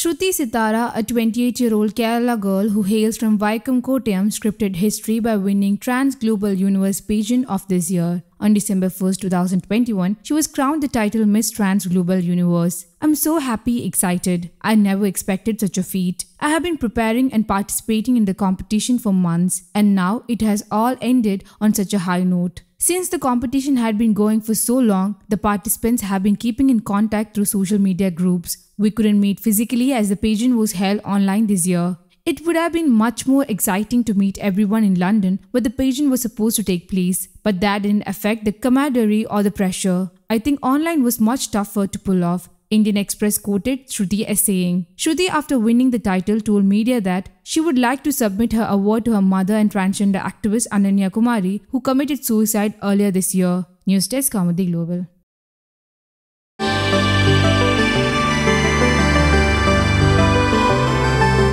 Shruti Sitara, a 28-year-old Kerala girl who hails from Vaikam Kottayam, scripted history by winning Trans Global Universe pageant of this year. On December first, two 2021, she was crowned the title Miss Trans Global Universe. I'm so happy, excited. I never expected such a feat. I have been preparing and participating in the competition for months, and now it has all ended on such a high note. Since the competition had been going for so long, the participants have been keeping in contact through social media groups. We couldn't meet physically as the pageant was held online this year. It would have been much more exciting to meet everyone in London where the pageant was supposed to take place, but that didn't affect the camaraderie or the pressure. I think online was much tougher to pull off. Indian Express quoted Shruti as saying, Shruti, after winning the title, told media that she would like to submit her award to her mother and transgender activist Ananya Kumari, who committed suicide earlier this year. News Desk Comedy Global.